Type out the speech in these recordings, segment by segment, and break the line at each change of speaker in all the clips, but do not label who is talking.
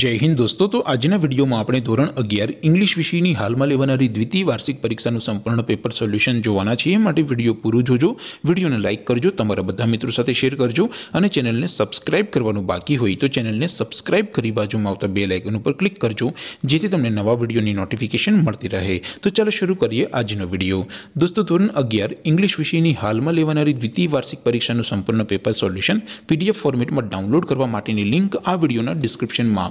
जय हिंद दोस्तों तो आज ना वीडियो માં આપણે ધોરણ 11 ઇંગ્લિશ વિષયની હાલમાં લેવાનાર દ્વિતીય વાર્ષિક પરીક્ષાનું સંપૂર્ણ પેપર સોલ્યુશન જોવાના છે માટે વિડિયો પૂરો જોજો વિડિયોને લાઈક કરજો તમારા બધા મિત્રો સાથે શેર કરજો અને ચેનલને સબ્સ્ક્રાઇબ કરવાનું બાકી હોય તો ચેનલને સબ્સ્ક્રાઇબ કરી बाजूમાં આવતા બેલ આઇકન ઉપર ક્લિક કરજો જેથી તમને નવા વિડિયોની નોટિફિકેશન મળતી રહે તો ચાલો શરૂ કરીએ આજનો વિડિયો દોસ્તો ધોરણ 11 ઇંગ્લિશ વિષયની હાલમાં લેવાનાર દ્વિતીય વાર્ષિક પરીક્ષાનું સંપૂર્ણ પેપર સોલ્યુશન પીડીએફ ફોર્મેટમાં ડાઉનલોડ કરવા માટેની લિંક આ વિડિયોના ડિસ્ક્રિપ્શનમાં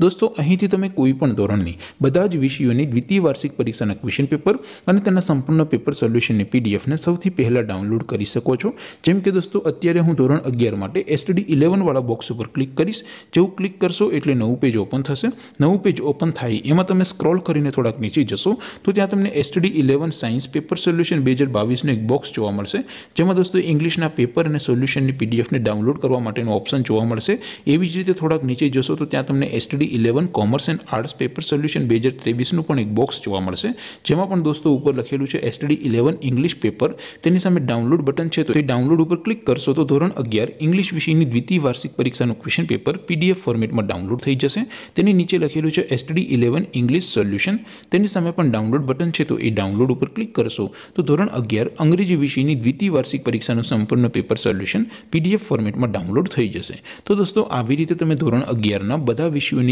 દોસ્તો અહીંથી તમે કોઈપણ ધોરણની બધા જ વિષયોની દ્વિતીય વાર્ષિક પરીક્ષાના ક્વેશ્ચન પેપર અને તેના સંપૂર્ણ પેપર સોલ્યુશનની પીડીએફને સૌથી પહેલા ડાઉનલોડ કરી શકો છો જેમ કે દોસ્તો અત્યારે હું ધોરણ 11 માટે STD 11 વાળા બોક્સ ઉપર ક્લિક કરીશ જેઉ ક્લિક કરશો એટલે નવું પેજ ઓપન થશે નવું પેજ ઓપન થાય એમાં તમે સ્ક્રોલ કરીને થોડક નીચે જશો તો ત્યાં તમને STD 11 સાયન્સ પેપર સોલ્યુશન 2022 નો એક બોક્સ જોવા મળશે જેમાં દોસ્તો ઇંગ્લિશના પેપર અને સોલ્યુશનની પીડીએફને ડાઉનલોડ કરવા માટેનો ઓપ્શન જોવા મળશે એવી જ રીતે થોડક નીચે જશો તો ત્યાં તમને STD 11 commerce and arts paper solution 2023 નું પણ એક બોક્સ જોવા મળશે જેમાં પણ દોસ્તો ઉપર લખેલું છે STD 11 ઇંગ્લિશ પેપર તેની સાથે ડાઉનલોડ બટન છે તો તે ડાઉનલોડ ઉપર ક્લિક કરશો તો ધોરણ 11 ઇંગ્લિશ વિષયની દ્વિતીય વાર્ષિક પરીક્ષાનું ક્વેશ્ચન પેપર PDF ફોર્મેટમાં ડાઉનલોડ થઈ જશે તેની નીચે લખેલું છે STD 11 ઇંગ્લિશ સોલ્યુશન તેની સાથે પણ ડાઉનલોડ બટન છે તો એ ડાઉનલોડ ઉપર ક્લિક કરશો તો ધોરણ 11 અંગ્રેજી વિષયની દ્વિતીય વાર્ષિક પરીક્ષાનું સંપૂર્ણ પેપર સોલ્યુશન PDF ફોર્મેટમાં ડાઉનલોડ થઈ જશે તો દોસ્તો આવી રીતે તમે ધોરણ 11 ના બધા વિષયોના